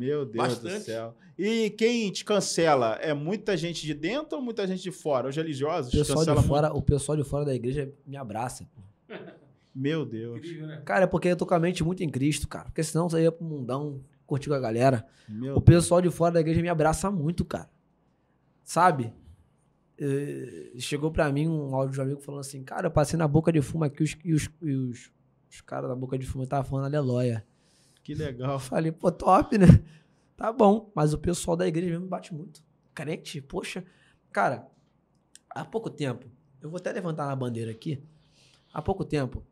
Meu Deus Bastante. do céu. E quem te cancela? É muita gente de dentro ou muita gente de fora? Os religiosos? O pessoal, de fora, muito? o pessoal de fora da igreja me abraça. Meu Deus. Incrível, né? Cara, é porque eu tô com a mente muito em Cristo, cara. Porque senão eu saía pro mundão, curtir com a galera. Meu o pessoal Deus. de fora da igreja me abraça muito, cara. Sabe? É, chegou para mim um áudio de um amigo falando assim: Cara, eu passei na boca de fumo aqui os, e os, os, os caras da boca de fumo estavam falando aleluia. Que legal. Falei, pô, top, né? Tá bom. Mas o pessoal da igreja mesmo bate muito. Crente, poxa. Cara, há pouco tempo, eu vou até levantar na bandeira aqui. Há pouco tempo,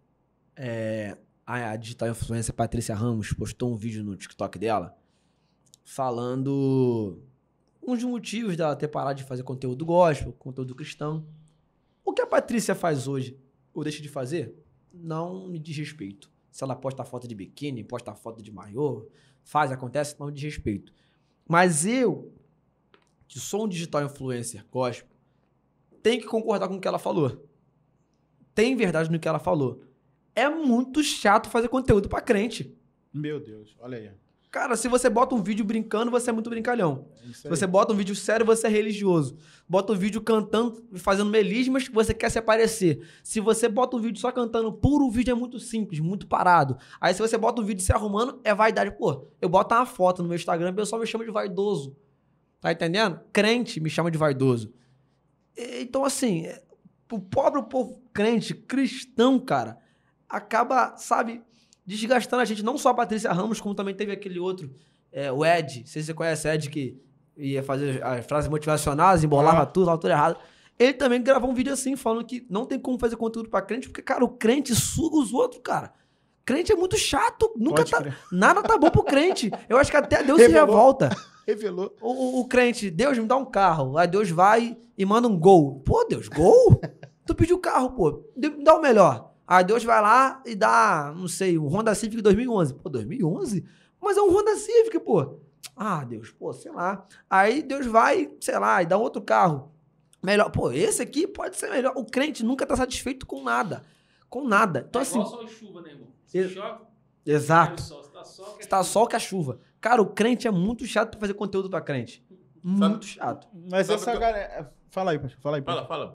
é, a, a digital influencer Patrícia Ramos postou um vídeo no TikTok dela falando uns motivos dela ter parado de fazer conteúdo gospel, conteúdo cristão. O que a Patrícia faz hoje ou deixa de fazer, não me diz respeito. Se ela posta foto de biquíni, posta foto de maiô, faz, acontece, não de respeito. Mas eu, que sou um digital influencer gospel, tenho que concordar com o que ela falou. Tem verdade no que ela falou. É muito chato fazer conteúdo para crente. Meu Deus, olha aí. Cara, se você bota um vídeo brincando, você é muito brincalhão. É se você bota um vídeo sério, você é religioso. Bota um vídeo cantando, fazendo melismas, você quer se aparecer. Se você bota um vídeo só cantando puro, o vídeo é muito simples, muito parado. Aí se você bota um vídeo se arrumando, é vaidade. Pô, eu boto uma foto no meu Instagram, o pessoal me chama de vaidoso. Tá entendendo? Crente me chama de vaidoso. Então, assim, é, o pobre povo crente, cristão, cara, acaba, sabe, desgastando a gente, não só a Patrícia Ramos, como também teve aquele outro, é, o Ed, não sei se você conhece Ed, que ia fazer as frases motivacionais, embolava tudo, tava tudo errado. Ele também gravou um vídeo assim, falando que não tem como fazer conteúdo pra crente, porque, cara, o crente suga os outros, cara. Crente é muito chato, nunca Pode tá. Crer. Nada tá bom pro crente. Eu acho que até Deus Revelou. se revolta. Revelou. O, o, o, crente, Deus me dá um carro. Aí Deus vai e manda um gol. Pô, Deus, gol? tu pediu carro, pô. Dá o melhor. Aí Deus vai lá e dá, não sei, o Honda Civic 2011. Pô, 2011? Mas é um Honda Civic, pô. Ah, Deus, pô, sei lá. Aí Deus vai, sei lá, e dá outro carro. Melhor. Pô, esse aqui pode ser melhor. O crente nunca tá satisfeito com nada. Com nada. Então, é assim, igual sol e chuva, né, irmão? Se chove, exato. Sol. Se tá sol, que, tá a chuva. Cara, o crente é muito chato pra fazer conteúdo pra crente. Muito chato. Mas essa galera. Fala aí, Pastor. Fala aí. Pastor. Fala, fala.